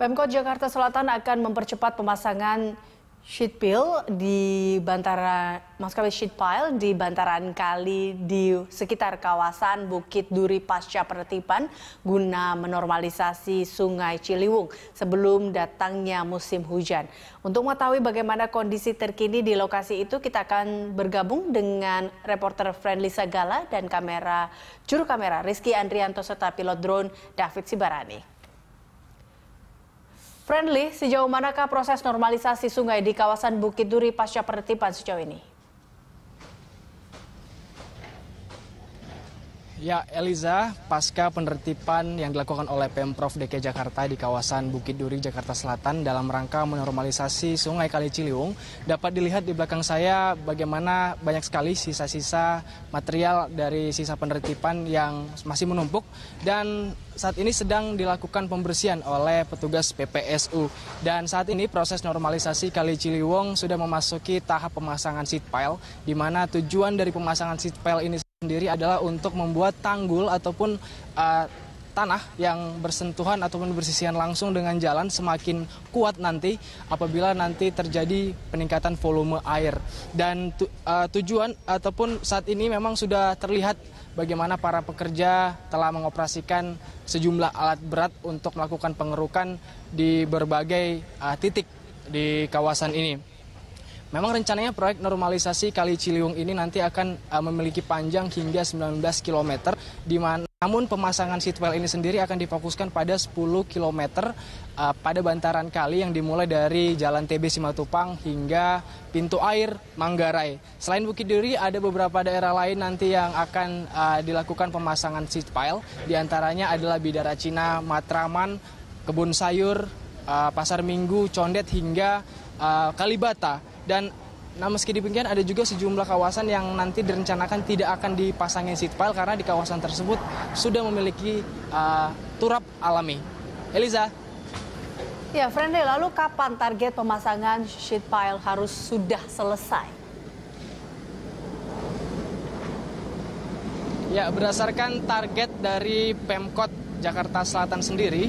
Pemkot Jakarta Selatan akan mempercepat pemasangan sheet pile di bantaran maskapai sheet pile di bantaran kali di sekitar kawasan Bukit Duri pasca penertiban guna menormalisasi Sungai Ciliwung sebelum datangnya musim hujan. Untuk mengetahui bagaimana kondisi terkini di lokasi itu kita akan bergabung dengan reporter Friendly Sagala dan kamera juru kamera Rizky Andrianto serta pilot drone David Sibarani. Friendly, sejauh manakah proses normalisasi sungai di kawasan Bukit Duri pasca penertiban sejauh ini? Ya, Eliza, pasca penertiban yang dilakukan oleh Pemprov DKI Jakarta di kawasan Bukit Duri, Jakarta Selatan dalam rangka menormalisasi Sungai Kali Ciliwung, dapat dilihat di belakang saya bagaimana banyak sekali sisa-sisa material dari sisa penertiban yang masih menumpuk dan saat ini sedang dilakukan pembersihan oleh petugas PPSU. Dan saat ini proses normalisasi Kali Ciliwung sudah memasuki tahap pemasangan seat pile, di mana tujuan dari pemasangan seat pile ini sendiri adalah untuk membuat tanggul ataupun uh, tanah yang bersentuhan ataupun bersisian langsung dengan jalan semakin kuat nanti apabila nanti terjadi peningkatan volume air. Dan tu, uh, tujuan ataupun saat ini memang sudah terlihat bagaimana para pekerja telah mengoperasikan sejumlah alat berat untuk melakukan pengerukan di berbagai uh, titik di kawasan ini. Memang rencananya proyek normalisasi Kali Ciliwung ini nanti akan uh, memiliki panjang hingga 19 km di mana namun pemasangan seatwell ini sendiri akan difokuskan pada 10 km uh, pada bantaran kali yang dimulai dari Jalan TB Simatupang hingga pintu air Manggarai. Selain Bukit Duri ada beberapa daerah lain nanti yang akan uh, dilakukan pemasangan seatpile di antaranya adalah Bidara Cina, Matraman, Kebun Sayur, uh, Pasar Minggu, Condet hingga uh, Kalibata. Dan Nah meski demikian ada juga sejumlah kawasan yang nanti direncanakan tidak akan dipasangin seat pile karena di kawasan tersebut sudah memiliki uh, turap alami. Eliza. Ya, Frende, lalu kapan target pemasangan sheet pile harus sudah selesai? Ya, berdasarkan target dari Pemkot Jakarta Selatan sendiri,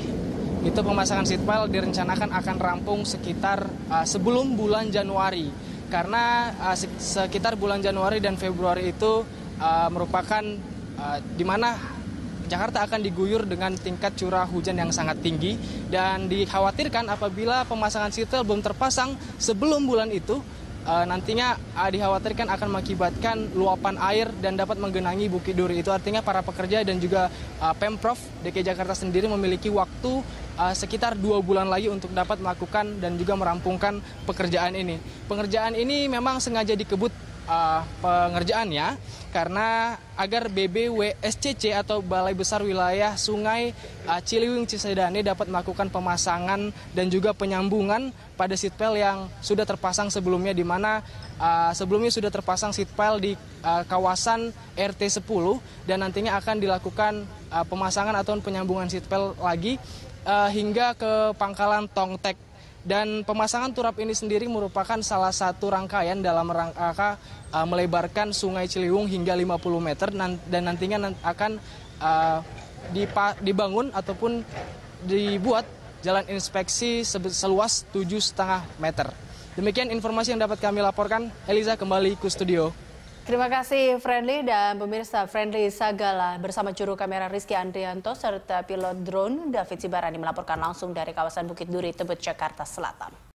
itu pemasangan seatbelt direncanakan akan rampung sekitar uh, sebelum bulan Januari. Karena uh, sekitar bulan Januari dan Februari itu uh, merupakan uh, di mana Jakarta akan diguyur dengan tingkat curah hujan yang sangat tinggi dan dikhawatirkan apabila pemasangan seatbelt belum terpasang sebelum bulan itu uh, nantinya uh, dikhawatirkan akan mengakibatkan luapan air dan dapat menggenangi Bukit Duri. Itu artinya para pekerja dan juga uh, Pemprov DKI Jakarta sendiri memiliki waktu uh, sekitar dua bulan lagi untuk dapat melakukan dan juga merampungkan pekerjaan ini. Pengerjaan ini memang sengaja dikebut uh, eh, pengerjaannya karena agar BBWSCC atau Balai Besar Wilayah Sungai uh, Ciliwung Cisadane dapat melakukan pemasangan dan juga penyambungan pada sitpel yang sudah terpasang sebelumnya di mana uh, sebelumnya sudah terpasang sitpel di uh, kawasan RT 10 dan nantinya akan dilakukan uh, pemasangan atau penyambungan sitpel lagi uh, hingga ke pangkalan Tongtek dan pemasangan turap ini sendiri merupakan salah satu rangkaian dalam rangka uh, melebarkan Sungai Ciliwung hingga 50 meter dan nantinya akan uh, dibangun ataupun dibuat jalan inspeksi seluas 7,5 meter. Demikian informasi yang dapat kami laporkan. Eliza kembali ke studio. Terima kasih Friendly dan pemirsa Friendly Sagala bersama juru kamera Rizky Andrianto serta pilot drone David Sibarani melaporkan langsung dari kawasan Bukit Duri, Tebet, Jakarta Selatan.